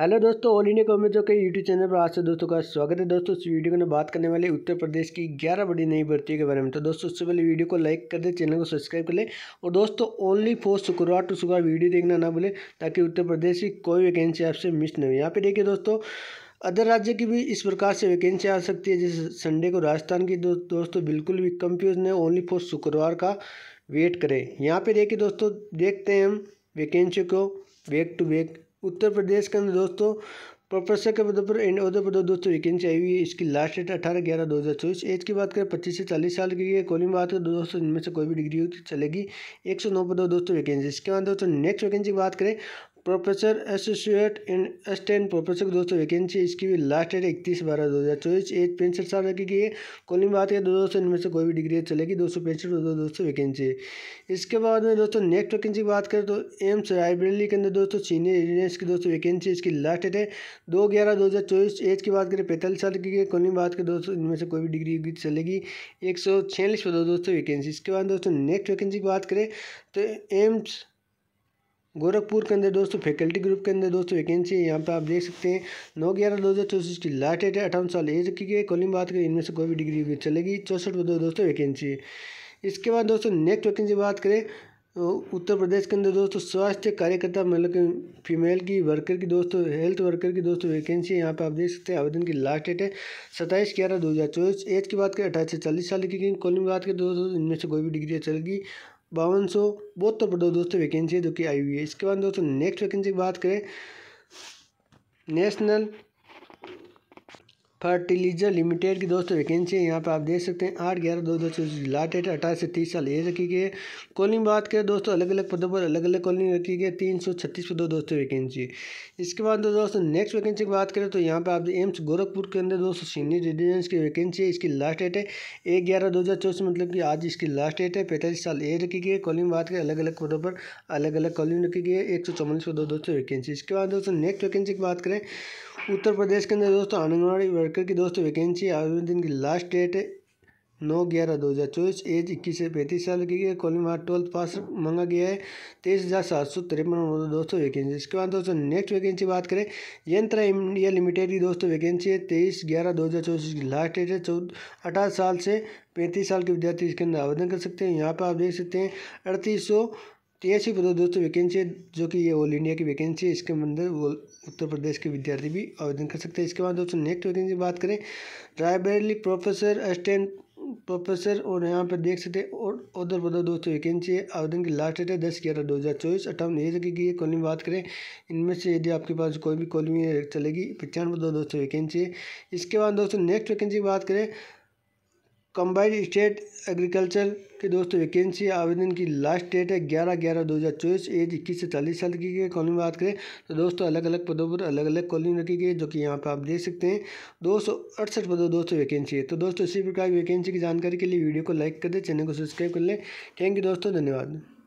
hello दोस्तों all India कॉमेज के YouTube channel पर आज से दोस्तों का स्वागत है दोस्तों इस वीडियो में बात करने वाले उत्तर प्रदेश की 11 बड़ी नई भर्ती के बारे में तो दोस्तों उससे पहले वीडियो को लाइक कर दे चैनल को सब्सक्राइब कर ले और दोस्तों ओनली फॉर शुक्रवार टू शुक्रवार वीडियो देखना ना भूलें ताकि उत्तर प्रदेश की कोई वैकेंसी आपसे मिस न हो यहाँ पर देखिए दोस्तों अदर राज्य की भी इस प्रकार से वैकेंसी आ सकती है जैसे संडे को राजस्थान की दो, दोस्तों बिल्कुल भी कंफ्यूज नहीं ओनली फॉर शुक्रवार का वेट करें यहाँ पर देखिए दोस्तों देखते हैं हम वैकेंसी को back to back Uttar Pradesh के अंदर दोस्तों प्रोफेसर के पद पर एंड अहदे पर दो दोस्तों वैकेंसी आई हुई है इसकी लास्ट डेट अठारह ग्यारह दो हज़ार चौबीस एज की बात करें पच्चीस से चालीस साल की है कॉलिंग बात करें तो दोस्तों इनमें से कोई भी डिग्री होती चलेगी एक सौ नौ पदों दोस्तों वैकेंसी इसके बाद दोस्तों नेक्स्ट वैकेंसी की बात करें professor associate in assistant professor की दोस्तों वैकेंसी इसकी भी लास्ट डेट इकतीस बारह दो हज़ार चौबीस एज पैंसठ साल है कॉलिंग में बात है दो दोस्तों इनमें से कोई भी डिग्री चलेगी दो सौ पैंसठ दो दोस्तों वैकेंसी इसके बाद में दोस्तों नेक्स्ट वैकेंसी की बात करें तो एम्स रायबरेली के अंदर दोस्तों सीनियर इंजीनियर्स की दोस्तों वैकेंसी इसकी लास्ट डेट है दो ग्यारह दो हज़ार चौबीस एज की बात करें पैंतालीस साल रखेगी कॉलिंग बात करें दोस्तों इनमें से कोई भी डिग्री चलेगी एक सौ छियालीस दोस्तों वैकेंसी इसके बाद दोस्तों नेक्स्ट वैकेंसी की बात करें तो एम्स गोरखपुर के अंदर दोस्तों फैकल्टी ग्रुप के अंदर दोस्तों वैकेंसी है यहाँ पर आप देख सकते हैं नौ ग्यारह दो हज़ार चौसठ की लास्ट डेट है अठावन साल एज की गई कॉलिंग बात करें इनमें से कोई भी डिग्री चलेगी चौसठ दो दोस्तों वैकेंसी है इसके बाद दोस्तों नेक्स्ट वैकेंसी बात करें उत्तर प्रदेश के अंदर दोस्तों स्वास्थ्य कार्यकर्ता मतलब कि फीमेल की वर्कर की दोस्तों हेल्थ वर्कर की दोस्तों वैकेंसी है यहाँ पर आप देख सकते हैं आवेदन की लास्ट डेट है सत्ताईस ग्यारह दो हज़ार चौबीस एज की बात करें अठाईस से चालीस साल की कॉलिंग बात करें दोस्तों इनमें से कोई भी डिग्री चलेगी बावन सौ बहुत पद दोस्तों वैकेंसी है जो कि आई हुई है इसके बाद दोस्तों नेक्स्ट वैकेंसी की बात करें नेशनल फर्टिलीजर लिमिटेड की दोस्तों वैकेंसी है यहाँ पे आप देख सकते हैं आठ ग्यारह दो दो लाटेड अट्ठाईस से तीस साल एज रखी गई है कॉलिंग बात करें दोस्तों अलग अलग पदों पर अलग अलग कॉलिंग रखी गई है तीन सौ छत्तीस पर दो दोस्तों वैकेंसी है इसके बाद तो दोस्तों नेक्स्ट वैकेंसी की बात करें तो यहाँ पर आप एम्स गोरखपुर के अंदर दोस्तों सीनियर रेजिडेंस की वैकेंसी है इसकी लास्ट डेट है एक ग्यारह दो हज़ार चौबीस मतलब कि आज इसकी लास्ट डेट है पैंतालीस साल एज रखी गई है कॉलिंग बात करें अलग अलग पदों पर अलग अलग कॉलिंग रखी गई है एक सौ चौवालीस पर दो दोस्तों वैकेंसी इसके बाद दोस्तों नेक्स्ट वैकेंसी की बात करें उत्तर प्रदेश के अंदर दोस्तों आंगनबाड़ी वर्कर की दोस्तों वैकेंसी आवेदन की लास्ट डेट है नौ ग्यारह दो हज़ार चौबीस एज इक्कीस से पैंतीस साल की है कॉलिंग मार्क ट्वेल्थ पास मंगा गया है तेईस हज़ार सात सौ तिरपन दोस्तों वैकेंसी इसके बाद दोस्तों नेक्स्ट वैकेंसी बात करें यंत्र इंडिया लिमिटेड की दोस्तों वैकेंसी है तेईस ग्यारह दो हज़ार चौबीस की लास्ट डेट है चौदह अठारह साल से पैंतीस साल के विद्यार्थी इसके अंदर आवेदन कर सकते हैं यहाँ पर आप देख सकते हैं अड़तीस सौ तो ये दोस्तों वैकेंसी जो कि ये ऑल इंडिया की वैकेंसी है इसके अंदर वो उत्तर प्रदेश के विद्यार्थी भी आवेदन कर सकते हैं इसके बाद दोस्तों नेक्स्ट वैकेंसी बात करें रायबरेली प्रोफेसर असिस्टेंट प्रोफेसर और यहाँ पर देख सकते हैं और उधर उधर दोस्तों वैकेंसी है आवेदन की लास्ट डेट है दस ग्यारह दो हज़ार चौबीस अट्ठावन ये जगह की कॉलोनी बात करें इनमें से यदि आपके पास कोई भी कॉलिंग चलेगी पचानवे दो दोस्तों वैकेंसी है इसके बाद दोस्तों नेक्स्ट वैकेंसी की बात करें कम्बाइंड स्टेट एग्रीकल्चर के दोस्तों वैकेंसी आवेदन की लास्ट डेट है ग्यारह ग्यारह दो हज़ार चौबीस एज इक्कीस से चालीस साल की गई कॉलोनी में बात करें तो दोस्तों अलग अलग पदों पर अलग अलग कॉलोनी रखी गई जो कि यहाँ पर आप देख सकते हैं दो सौ अड़सठ पदों दोस्तों वैकेंसी है तो दोस्तों इसी प्रकार की वैकेंसी की जानकारी के लिए वीडियो को लाइक कर दें चैनल को सब्सक्राइब कर लें थैंक यू दोस्तों धन्यवाद